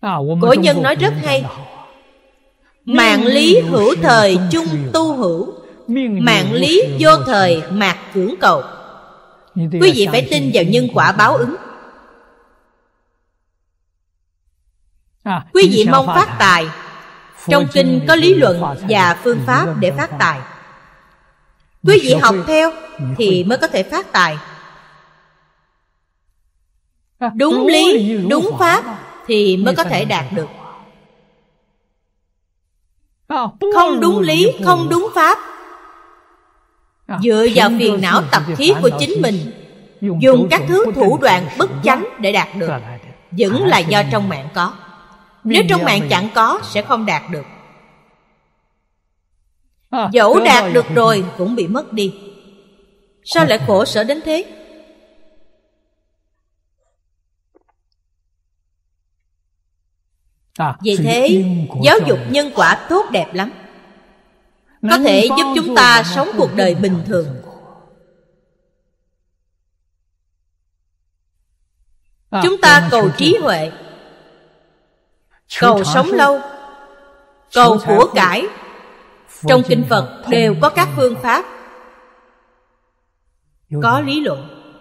À, Cổ nhân nói rất hay Mạng lý hữu thời chung tu hữu Mạng lý vô thời mạc cưỡng cầu Quý vị phải tin vào nhân quả báo ứng à, Quý vị mong phát tài Trong kinh có lý luận và phương pháp để phát tài Quý vị học theo thì mới có thể phát tài à, Đúng lý, đúng pháp thì mới có thể đạt được không đúng lý không đúng pháp dựa vào phiền não tập khí của chính mình dùng các thứ thủ đoạn bất chánh để đạt được vẫn là do trong mạng có nếu trong mạng chẳng có sẽ không đạt được à, dẫu đạt được rồi cũng bị mất đi sao lại khổ sở đến thế À, vì thế giáo dục nhân quả tốt đẹp lắm có thể giúp chúng ta sống cuộc đời bình thường à, chúng ta cầu trí huệ cầu sống lâu cầu của cải trong kinh phật đều có các phương pháp có lý luận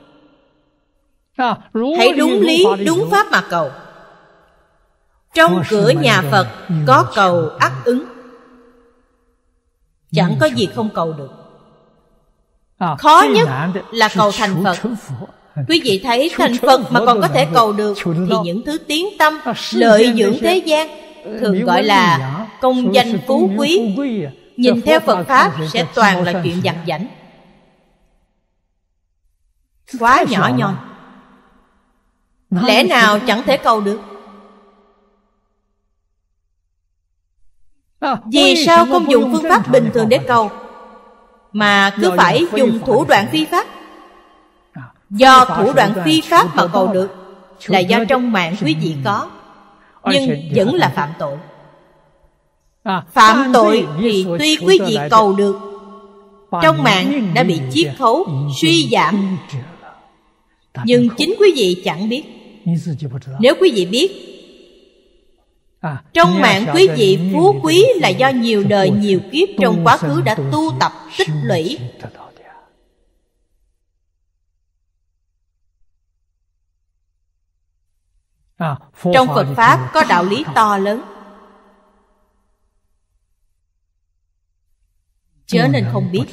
à, hãy đúng lý đúng pháp mà cầu trong cửa nhà phật có cầu ắt ứng chẳng có gì không cầu được à, khó nhất là cầu thành phật quý vị thấy thành phật mà còn có thể cầu được thì những thứ tiến tâm à, lợi dưỡng thế gian thường gọi là công danh phú quý à. nhìn theo phật pháp sẽ toàn là chuyện giặt giảnh quá nhỏ nhon lẽ nào chẳng thể cầu được Vì sao không dùng phương pháp bình thường để cầu Mà cứ phải dùng thủ đoạn phi pháp à, Do thủ đoạn phi pháp mà cầu được Là do trong mạng quý vị có Nhưng vẫn là phạm tội à, Phạm tội thì tuy quý vị cầu được Trong mạng đã bị chiết khấu Suy giảm Nhưng chính quý vị chẳng biết Nếu quý vị biết À, trong mạng quý vị phú quý là do nhiều đời nhiều kiếp trong quá khứ đã tu tập tích lũy à, Trong Phật Pháp có đạo lý to lớn Chớ nên không biết